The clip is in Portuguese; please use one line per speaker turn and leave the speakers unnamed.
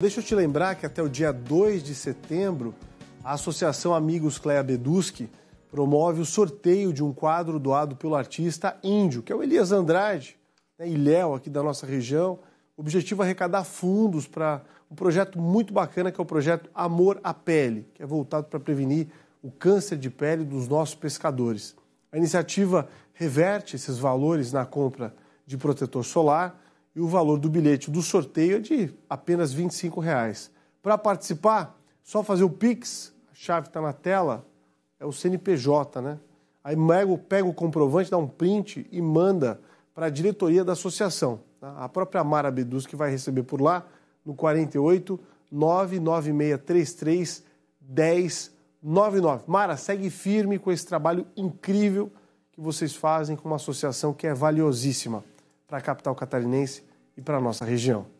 Deixa eu te lembrar que até o dia 2 de setembro, a Associação Amigos Cleia Beduski promove o sorteio de um quadro doado pelo artista índio, que é o Elias Andrade, né, Ilhéu, aqui da nossa região. O objetivo é arrecadar fundos para um projeto muito bacana, que é o projeto Amor à Pele, que é voltado para prevenir o câncer de pele dos nossos pescadores. A iniciativa reverte esses valores na compra de protetor solar, e o valor do bilhete do sorteio é de apenas R$ 25. Reais. Para participar, só fazer o Pix, a chave está na tela, é o CNPJ, né? Aí pega o comprovante, dá um print e manda para a diretoria da associação. Tá? A própria Mara Bedus que vai receber por lá no 48 99633 1099. Mara, segue firme com esse trabalho incrível que vocês fazem com uma associação que é valiosíssima para a capital catarinense e para a nossa região.